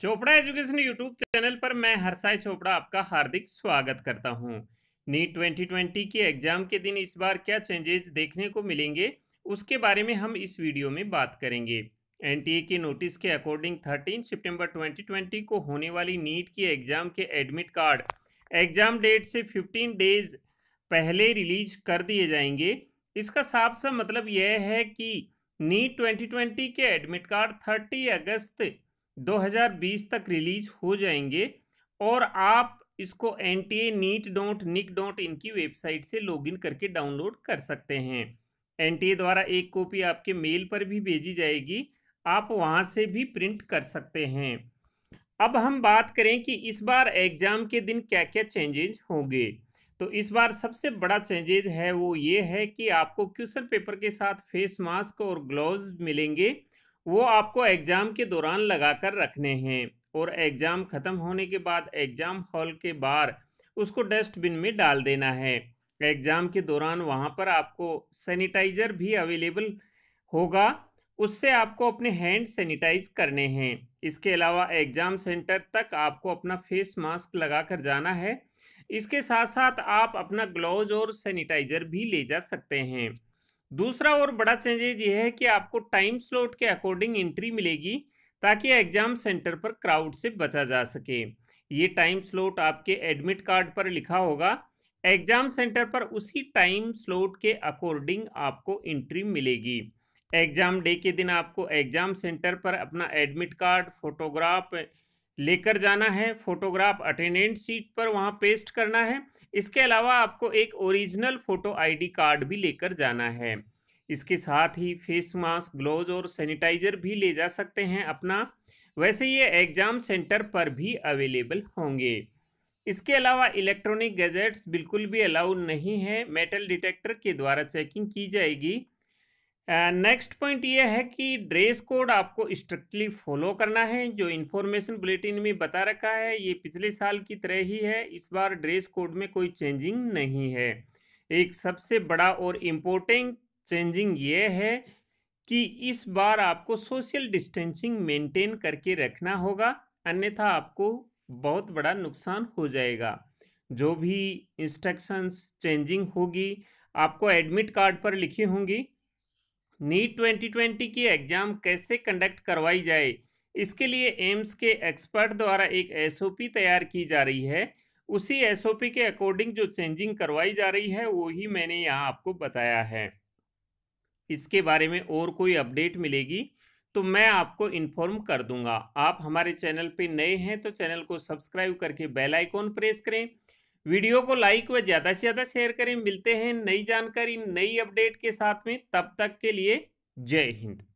Chopra education YouTube channel पर मैं हरसाई चोपड़ा आपका हार्दिक स्वागत करता हूं। नीट 2020 के एग्जाम के दिन इस बार क्या चेंजेस देखने को मिलेंगे उसके बारे में हम इस वीडियो में बात करेंगे एनटीए के नोटिस के अकॉर्डिंग 13 सितंबर 2020 को होने वाली नीट की एग्जाम के एडमिट कार्ड एग्जाम डेट से फिफ्टीन डेज पहले रिलीज कर दिए जाएंगे इसका साफ सा मतलब यह है कि नीट ट्वेंटी के एडमिट कार्ड थर्टी अगस्त 2020 तक रिलीज हो जाएंगे और आप इसको N T A NEET dot nic dot इनकी वेबसाइट से लॉगिन करके डाउनलोड कर सकते हैं एन टी ए द्वारा एक कॉपी आपके मेल पर भी भेजी जाएगी आप वहाँ से भी प्रिंट कर सकते हैं अब हम बात करें कि इस बार एग्ज़ाम के दिन क्या क्या चेंजेज होंगे तो इस बार सबसे बड़ा चेंजेज है वो ये है कि आपको क्वेश्चन पेपर के साथ फेस मास्क और ग्लव्स मिलेंगे वो आपको एग्ज़ाम के दौरान लगा कर रखने हैं और एग्ज़ाम ख़त्म होने के बाद एग्ज़ाम हॉल के बाहर उसको डस्टबिन में डाल देना है एग्ज़ाम के दौरान वहाँ पर आपको सैनिटाइज़र भी अवेलेबल होगा उससे आपको अपने हैंड सैनिटाइज करने हैं इसके अलावा एग्ज़ाम सेंटर तक आपको अपना फेस मास्क लगा कर जाना है इसके साथ साथ आप अपना ग्लोव और सैनिटाइज़र भी ले जा सकते हैं दूसरा और बड़ा चेंजेज ये है कि आपको टाइम स्लॉट के अकॉर्डिंग एंट्री मिलेगी ताकि एग्ज़ाम सेंटर पर क्राउड से बचा जा सके ये टाइम स्लॉट आपके एडमिट कार्ड पर लिखा होगा एग्ज़ाम सेंटर पर उसी टाइम स्लॉट के अकॉर्डिंग आपको एंट्री मिलेगी एग्ज़ाम डे के दिन आपको एग्ज़ाम सेंटर पर अपना एडमिट कार्ड फोटोग्राफ लेकर जाना है फोटोग्राफ अटेंडेंट सीट पर वहाँ पेस्ट करना है इसके अलावा आपको एक ओरिजिनल फ़ोटो आईडी कार्ड भी लेकर जाना है इसके साथ ही फेस मास्क ग्लोव और सैनिटाइज़र भी ले जा सकते हैं अपना वैसे ये एग्ज़ाम सेंटर पर भी अवेलेबल होंगे इसके अलावा इलेक्ट्रॉनिक गैजेट्स बिल्कुल भी अलाउड नहीं है मेटल डिटेक्टर के द्वारा चेकिंग की जाएगी नेक्स्ट पॉइंट ये है कि ड्रेस कोड आपको स्ट्रिक्टली फॉलो करना है जो इन्फॉर्मेशन बुलेटिन में बता रखा है ये पिछले साल की तरह ही है इस बार ड्रेस कोड में कोई चेंजिंग नहीं है एक सबसे बड़ा और इम्पोर्टेंट चेंजिंग ये है कि इस बार आपको सोशल डिस्टेंसिंग मेंटेन करके रखना होगा अन्यथा आपको बहुत बड़ा नुकसान हो जाएगा जो भी इंस्ट्रक्शंस चेंजिंग होगी आपको एडमिट कार्ड पर लिखी होंगी नीट 2020 की एग्ज़ाम कैसे कंडक्ट करवाई जाए इसके लिए एम्स के एक्सपर्ट द्वारा एक एसओपी तैयार की जा रही है उसी एसओपी के अकॉर्डिंग जो चेंजिंग करवाई जा रही है वो ही मैंने यहाँ आपको बताया है इसके बारे में और कोई अपडेट मिलेगी तो मैं आपको इन्फॉर्म कर दूंगा आप हमारे चैनल पे नए हैं तो चैनल को सब्सक्राइब करके बेल आइकॉन प्रेस करें वीडियो को लाइक व ज़्यादा से ज़्यादा शेयर करें मिलते हैं नई जानकारी नई अपडेट के साथ में तब तक के लिए जय हिंद